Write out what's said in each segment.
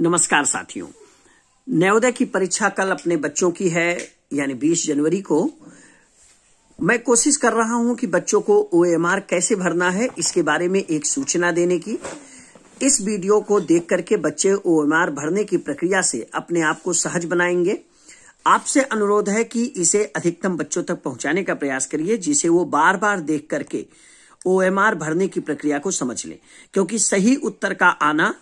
नमस्कार साथियों नवोदय की परीक्षा कल अपने बच्चों की है यानी 20 जनवरी को मैं कोशिश कर रहा हूं कि बच्चों को ओएमआर कैसे भरना है इसके बारे में एक सूचना देने की इस वीडियो को देख करके बच्चे ओएमआर भरने की प्रक्रिया से अपने आप को सहज बनाएंगे आपसे अनुरोध है कि इसे अधिकतम बच्चों तक पहुंचाने का प्रयास करिए जिसे वो बार बार देख करके ओएमआर भरने की प्रक्रिया को समझ लें क्योंकि सही उत्तर का आना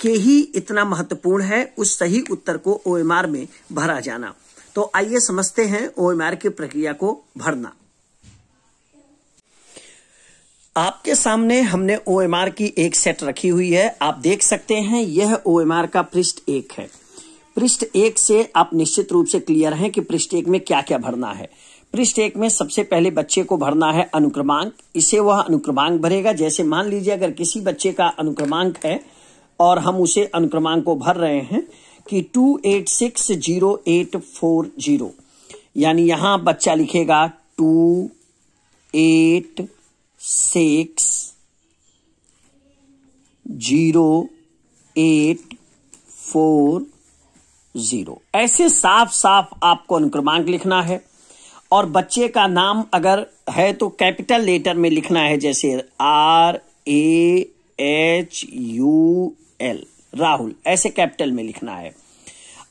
के ही इतना महत्वपूर्ण है उस सही उत्तर को ओएमआर में भरा जाना तो आइए समझते हैं ओएमआर की प्रक्रिया को भरना आपके सामने हमने ओएमआर की एक सेट रखी हुई है आप देख सकते हैं यह ओएमआर का पृष्ठ एक है पृष्ठ एक से आप निश्चित रूप से क्लियर हैं कि पृष्ठ एक में क्या क्या भरना है पृष्ठ एक में सबसे पहले बच्चे को भरना है अनुक्रमांक इसे वह अनुक्रमांक भरेगा जैसे मान लीजिए अगर किसी बच्चे का अनुक्रमांक है और हम उसे अनुक्रमांक को भर रहे हैं कि two eight six zero eight four zero यानी यहां बच्चा लिखेगा two eight six zero eight four zero ऐसे साफ साफ आपको अनुक्रमांक लिखना है और बच्चे का नाम अगर है तो कैपिटल लेटर में लिखना है जैसे R A H U L Rahul ऐसे कैपिटल में लिखना है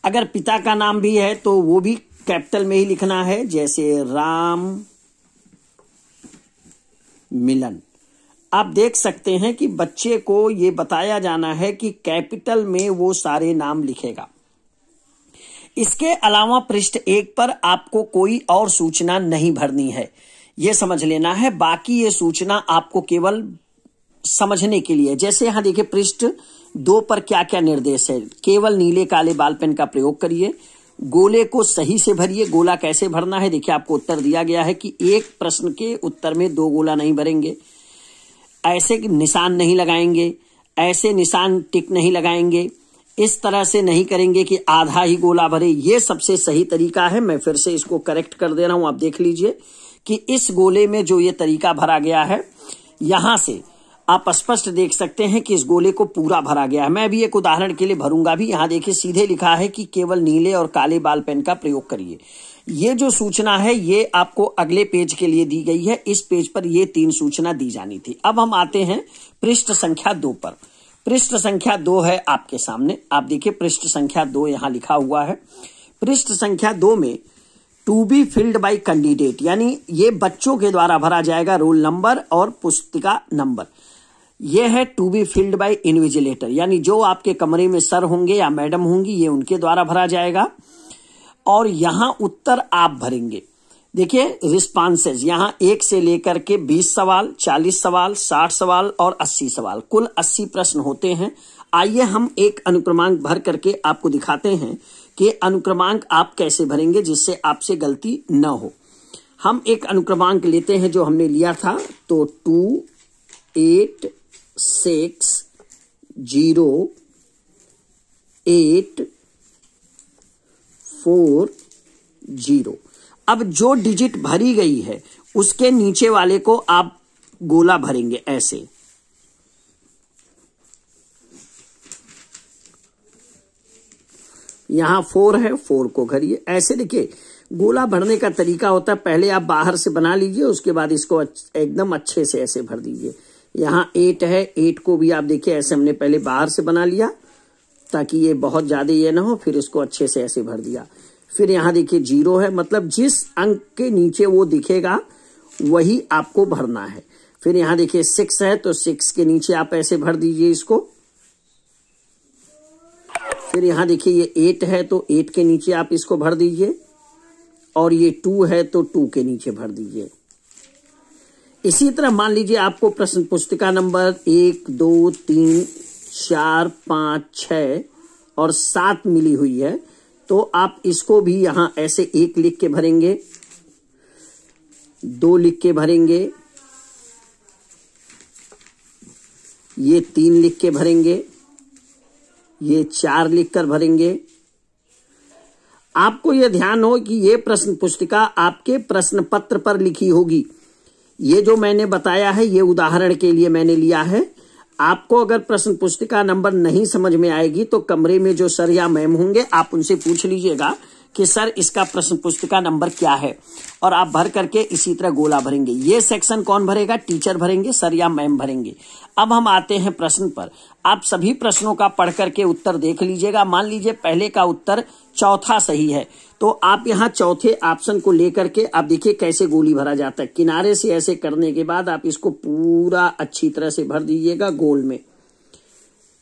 अगर पिता का नाम भी है तो वो भी कैपिटल में ही लिखना है जैसे राम मिलन आप देख सकते हैं कि बच्चे को ये बताया जाना है कि कैपिटल में वो सारे नाम लिखेगा इसके अलावा पृष्ठ एक पर आपको कोई और सूचना नहीं भरनी है ये समझ लेना है बाकी ये सूचना आपको केवल समझने के लिए जैसे यहां देखिए पृष्ठ दो पर क्या क्या निर्देश है केवल नीले काले बाल पेन का प्रयोग करिए गोले को सही से भरिए गोला कैसे भरना है देखिए आपको उत्तर दिया गया है कि एक प्रश्न के उत्तर में दो गोला नहीं भरेंगे ऐसे निशान नहीं लगाएंगे ऐसे निशान टिक नहीं लगाएंगे इस तरह से नहीं करेंगे कि आधा ही गोला भरे ये सबसे सही तरीका है मैं फिर से इसको करेक्ट कर दे रहा हूं आप देख लीजिए कि इस गोले में जो ये तरीका भरा गया है यहां से आप स्पष्ट देख सकते हैं कि इस गोले को पूरा भरा गया है मैं भी एक उदाहरण के लिए भरूंगा भी यहाँ देखिए सीधे लिखा है कि केवल नीले और काले बाल पेन का प्रयोग करिए ये जो सूचना है ये आपको अगले पेज के लिए दी गई है इस पेज पर ये तीन सूचना दी जानी थी अब हम आते हैं पृष्ठ संख्या दो पर पृष्ठ संख्या दो है आपके सामने आप देखिए पृष्ठ संख्या दो यहाँ लिखा हुआ है पृष्ठ संख्या दो में to be filled by candidate यानी ये बच्चों के द्वारा भरा जाएगा रोल नंबर और पुस्तिका नंबर ये है to be filled by invigilator यानी जो आपके कमरे में सर होंगे या मैडम होंगी ये उनके द्वारा भरा जाएगा और यहां उत्तर आप भरेंगे देखिए रिस्पॉन्सेज यहां एक से लेकर के बीस सवाल चालीस सवाल साठ सवाल और अस्सी सवाल कुल अस्सी प्रश्न होते हैं आइए हम एक अनुक्रमांक भर करके आपको दिखाते हैं के अनुक्रमांक आप कैसे भरेंगे जिससे आपसे गलती न हो हम एक अनुक्रमांक लेते हैं जो हमने लिया था तो two eight six zero eight four zero अब जो डिजिट भरी गई है उसके नीचे वाले को आप गोला भरेंगे ऐसे यहाँ फोर है फोर को घरिए ऐसे देखिए गोला भरने का तरीका होता है पहले आप बाहर से बना लीजिए उसके बाद इसको एकदम अच्छे से ऐसे भर दीजिए यहाँ एट है एट को भी आप देखिए ऐसे हमने पहले बाहर से बना लिया ताकि ये बहुत ज़्यादा ये ना हो फिर इसको अच्छे से ऐसे भर दिया फिर यहाँ देखिए जीरो है मतलब जिस अंक के नीचे वो दिखेगा वही आपको भरना है फिर यहाँ देखिए सिक्स है तो सिक्स के नीचे आप ऐसे भर दीजिए इसको फिर यहाँ देखिए ये एट है तो एट के नीचे आप इसको भर दीजिए और ये टू है तो टू के नीचे भर दीजिए इसी तरह मान लीजिए आपको प्रश्न पुस्तिका नंबर एक दो तीन चार पांच छ और सात मिली हुई है तो आप इसको भी यहां ऐसे एक लिख के भरेंगे दो लिख के भरेंगे ये तीन लिख के भरेंगे ये चार लिखकर भरेंगे आपको यह ध्यान हो कि यह प्रश्न पुस्तिका आपके प्रश्न पत्र पर लिखी होगी ये जो मैंने बताया है ये उदाहरण के लिए मैंने लिया है आपको अगर प्रश्न पुस्तिका नंबर नहीं समझ में आएगी तो कमरे में जो सर या मैम होंगे आप उनसे पूछ लीजिएगा कि सर इसका प्रश्न पुस्तिका नंबर क्या है और आप भर करके इसी तरह गोला भरेंगे ये सेक्शन कौन भरेगा टीचर भरेंगे सर या मैम भरेंगे अब हम आते हैं प्रश्न पर आप सभी प्रश्नों का पढ़ करके उत्तर देख लीजिएगा मान लीजिए पहले का उत्तर चौथा सही है तो आप यहाँ चौथे ऑप्शन को लेकर के आप देखिए कैसे गोली भरा जाता है किनारे से ऐसे करने के बाद आप इसको पूरा अच्छी तरह से भर दीजिएगा गोल में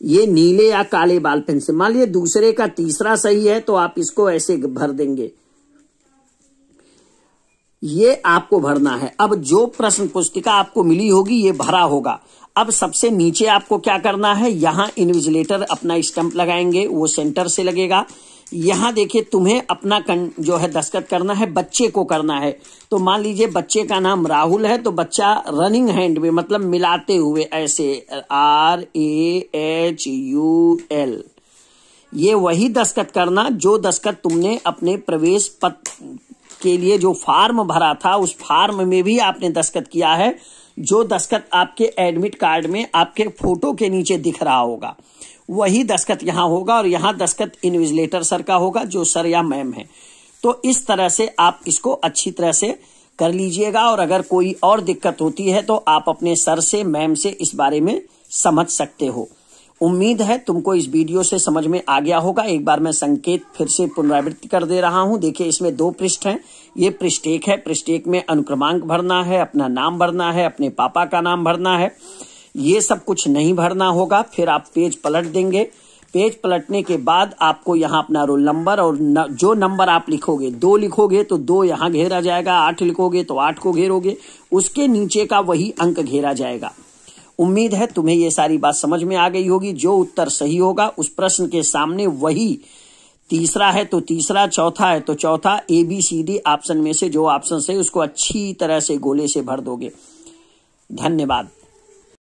ये नीले या काले बाल पेन से मान लिये दूसरे का तीसरा सही है तो आप इसको ऐसे भर देंगे ये आपको भरना है अब जो प्रश्न पुस्तिका आपको मिली होगी ये भरा होगा अब सबसे नीचे आपको क्या करना है यहां इन्विजिलेटर अपना स्टंप लगाएंगे वो सेंटर से लगेगा यहाँ देखिए तुम्हें अपना कन, जो है दस्तखत करना है बच्चे को करना है तो मान लीजिए बच्चे का नाम राहुल है तो बच्चा रनिंग हैंड में मतलब मिलाते हुए ऐसे R A H U L ये वही दस्खत करना जो दस्खत तुमने अपने प्रवेश पत्र के लिए जो फार्म भरा था उस फार्म में भी आपने दस्तखत किया है जो दस्तखत आपके एडमिट कार्ड में आपके फोटो के नीचे दिख रहा होगा वही दस्खत यहाँ होगा और यहाँ दस्खत इन्विजिलेटर सर का होगा जो सर या मैम है तो इस तरह से आप इसको अच्छी तरह से कर लीजिएगा और अगर कोई और दिक्कत होती है तो आप अपने सर से मैम से इस बारे में समझ सकते हो उम्मीद है तुमको इस वीडियो से समझ में आ गया होगा एक बार मैं संकेत फिर से पुनरावृत्ति कर दे रहा हूं देखिए इसमें दो पृष्ठ हैं ये पृष्ठ एक है पृष्ठ एक में अनुक्रमांक भरना है अपना नाम भरना है अपने पापा का नाम भरना है ये सब कुछ नहीं भरना होगा फिर आप पेज पलट देंगे पेज पलटने के बाद आपको यहाँ अपना रोल नंबर और न, जो नंबर आप लिखोगे दो लिखोगे तो दो यहाँ घेरा जाएगा आठ लिखोगे तो आठ को घेरोगे उसके नीचे का वही अंक घेरा जाएगा उम्मीद है तुम्हें ये सारी बात समझ में आ गई होगी जो उत्तर सही होगा उस प्रश्न के सामने वही तीसरा है तो तीसरा चौथा है तो चौथा A B C D option में से जो ऑप्शन है उसको अच्छी तरह से गोले से भर दोगे धन्यवाद